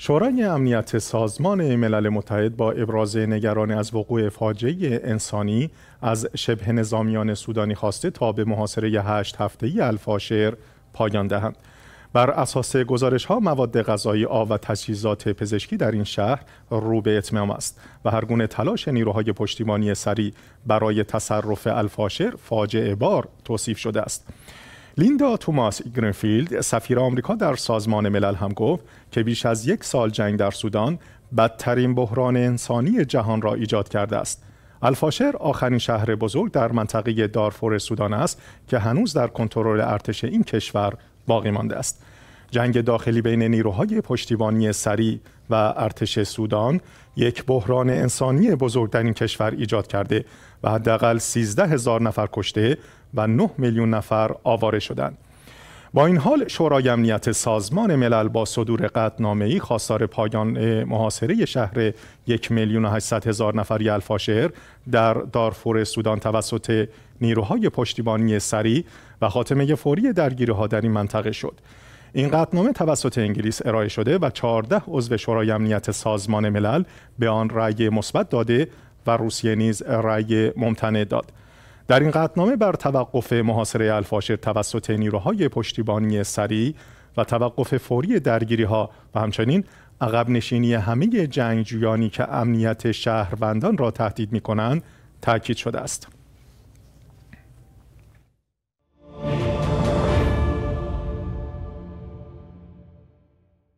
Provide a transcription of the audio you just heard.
شورای امنیت سازمان ملل متحد با ابراز نگرانی از وقوع فاجعه انسانی از شبه نظامیان سودانی خواسته تا به محاصره هشت هفته ای الفاشر پایان دهند. بر اساس گزارش ها مواد غذایی آب و تجهیزات پزشکی در این شهر رو به اتمام است و هر گونه تلاش نیروهای پشتیبانی سریع برای تصرف الفاشر فاجعه بار توصیف شده است. لیندا توماس گرینفیلد سفیر آمریکا در سازمان ملل هم گفت که بیش از یک سال جنگ در سودان بدترین بحران انسانی جهان را ایجاد کرده است الفاشر آخرین شهر بزرگ در منطقه دارفور سودان است که هنوز در کنترل ارتش این کشور باقی مانده است جنگ داخلی بین نیروهای پشتیبانی سریع و ارتش سودان یک بحران انسانی بزرگ در این کشور ایجاد کرده و حداقل 13 هزار نفر کشته و 9 میلیون نفر آواره شدند. با این حال شورای امنیت سازمان ملل با صدور ای خواستار پایان محاصره شهر یک میلیون و هزار نفری الفاشر در دارفور سودان توسط نیروهای پشتیبانی سریع و خاتمه فوری ها در این منطقه شد. این قطعنامه توسط انگلیس ارائه شده و 14 عضو شورای امنیت سازمان ملل به آن رأی مثبت داده و روسیه نیز رأی ممتنع داد. در این قطنامه بر توقف محاصره الفاشر توسط نیروهای پشتیبانی سریع و توقف فوری درگیری ها و همچنین عقب نشینی همه جنگجویانی که امنیت شهروندان را تهدید می کنند تاکید شده است.